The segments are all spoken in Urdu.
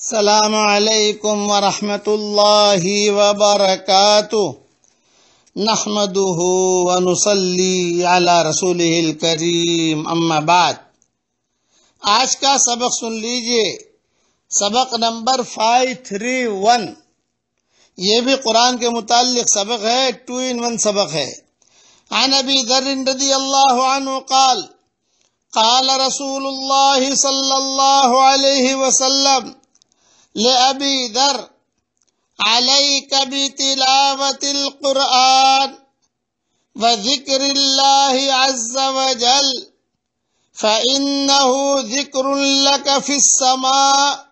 السلام علیکم ورحمۃ اللہ وبرکاتہ نحمده ونصلي على رسوله الكريم اما بعد آج کا سبق سن لیجئے سبق نمبر 531 یہ بھی قرآن کے متعلق سبق ہے ٹو ان ون سبق ہے عن ابی ذر رضی اللہ عنہ قال قال رسول اللہ صلی اللہ علیہ وسلم لأبي ذر عليك بتلاوة القرآن وذكر الله عز وجل فإنه ذكر لك في السماء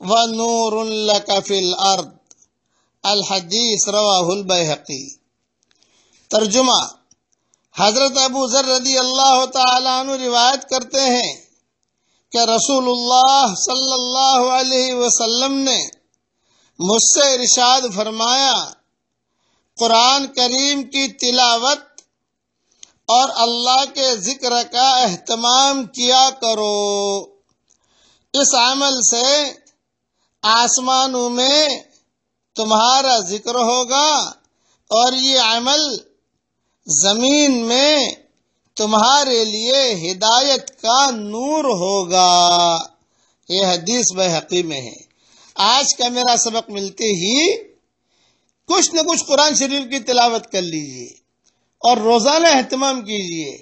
ونور لك في الأرض الحدیث رواہ البحقی ترجمہ حضرت ابو ذر رضی اللہ تعالیٰ عنہ روایت کرتے ہیں کہ رسول اللہ صلی اللہ علیہ وسلم نے مجھ سے فرمایا قرآن کریم کی تلاوت اور اللہ کے ذکر کا اہتمام کیا کرو اس عمل سے آسمانوں میں تمہارا ذکر ہوگا اور یہ عمل زمین میں تمہارے لیے ہدایت کا نور ہوگا یہ حدیث بحقی میں ہے آج کا میرا سبق ملتے ہی کچھ نہ کچھ قرآن شریف کی تلاوت کر لیجئے اور روزانہ اہتمام کیجئے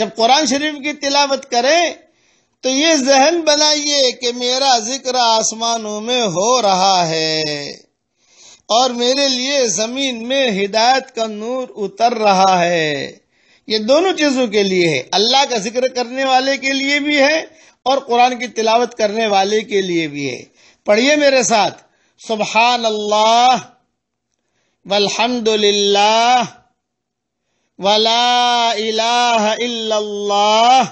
جب قرآن شریف کی تلاوت کریں تو یہ ذہن بنائیے کہ میرا ذکر آسمانوں میں ہو رہا ہے اور میرے لیے زمین میں ہدایت کا نور اتر رہا ہے یہ دونوں چیزوں کے لیے ہے اللہ کا ذکر کرنے والے کے لیے بھی ہے اور قرآن کی تلاوت کرنے والے کے لیے بھی ہے پڑھیے میرے ساتھ سبحان اللہ ولا الہ الا اللہ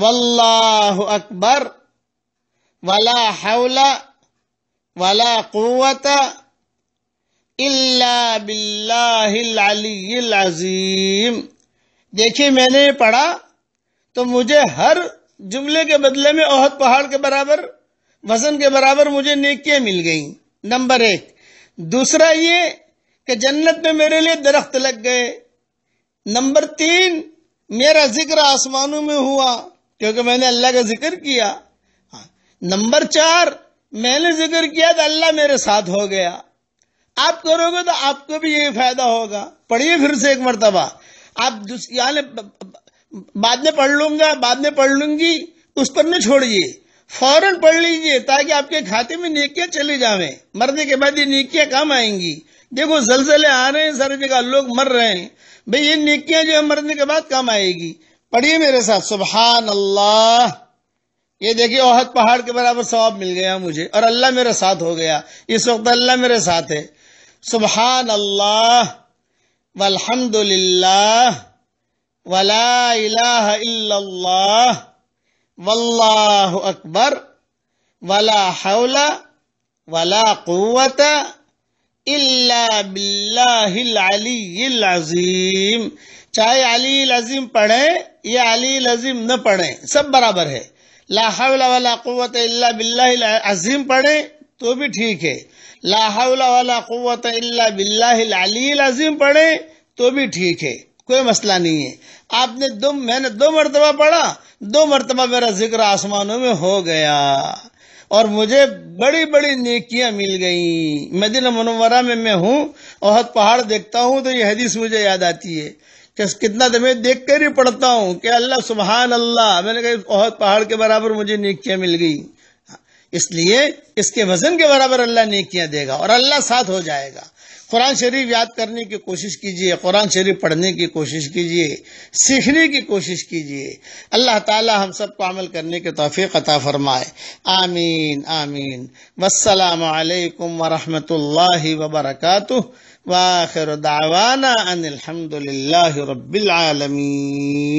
واللہ اکبر ولا حول ولا قوت اللہ باللہ العلی العظیم دیکھیے میں نے یہ پڑھا تو مجھے ہر جملے کے بدلے میں اور پہاڑ کے برابر وزن کے برابر مجھے نیکیاں مل گئیں نمبر ایک دوسرا یہ کہ جنت میں میرے لیے درخت لگ گئے نمبر تین میرا ذکر آسمانوں میں ہوا کیونکہ میں نے اللہ کا ذکر کیا ہاں۔ نمبر چار میں نے ذکر کیا تو اللہ میرے ساتھ ہو گیا آپ کرو گے تو آپ کو بھی یہ فائدہ ہوگا پڑھیے پھر سے ایک مرتبہ آپ یعنی بعد میں پڑھ لوں گا بعد میں پڑھ لوں گی اس پر نہ چھوڑیے فوراً پڑھ لیجئے تاکہ آپ کے کھاتے میں نیکیاں چلے جاویں مرنے کے بعد یہ نیکیاں کام آئیں گی دیکھو زلزلے آ رہے ہیں سر جگہ لوگ مر رہے ہیں بھئی یہ نیکیاں جو ہے مرنے کے بعد کم آئے گی پڑھیے میرے ساتھ سبحان اللہ یہ دیکھیے اوہد پہاڑ کے برابر ثواب مل گیا مجھے اور اللہ میرے ساتھ ہو گیا اس وقت اللہ میرے ساتھ ہے سبحان اللہ والحمد للہ ولا الہ الا اللہ واللہ اکبر ولا حول ولا قوت الا باللہ العلی العظیم چاہے علی العظیم پڑھیں یا علی العظیم نہ پڑھیں سب برابر ہے لا حول ولا قوت الا باللہ العظیم پڑھیں تو بھی ٹھیک ہے لا حول ولا قوت الا باللہ العلی العظیم پڑھیں تو بھی ٹھیک ہے کوئی مسئلہ نہیں ہے آپ نے دو میں نے دو مرتبہ پڑھا دو مرتبہ میرا ذکر آسمانوں میں ہو گیا اور مجھے بڑی بڑی نیکیاں مل گئیں مدینہ منورہ میں میں ہوں عہد پہاڑ دیکھتا ہوں تو یہ حدیث مجھے یاد آتی ہے کہ کتنا دمیں میں دیکھ کر ہی پڑھتا ہوں کہ اللہ سبحان اللہ میں نے کہا عہد پہاڑ کے برابر مجھے نیکیاں مل گئیں اس لیے اس کے وزن کے برابر اللہ نیکیاں دے گا اور اللہ ساتھ ہو جائے گا قرآن شریف یاد کرنے کی کوشش کیجئے قرآن شریف پڑھنے کی کوشش کیجئے سیکھنے کی کوشش کیجئے اللہ تعالی ہم سب کو عمل کرنے کے توفیق عطا فرمائے آمین آمین والسلام علیکم ورحمت اللہ وبرکاتہ واخر ان الحمدللہ رب العالمین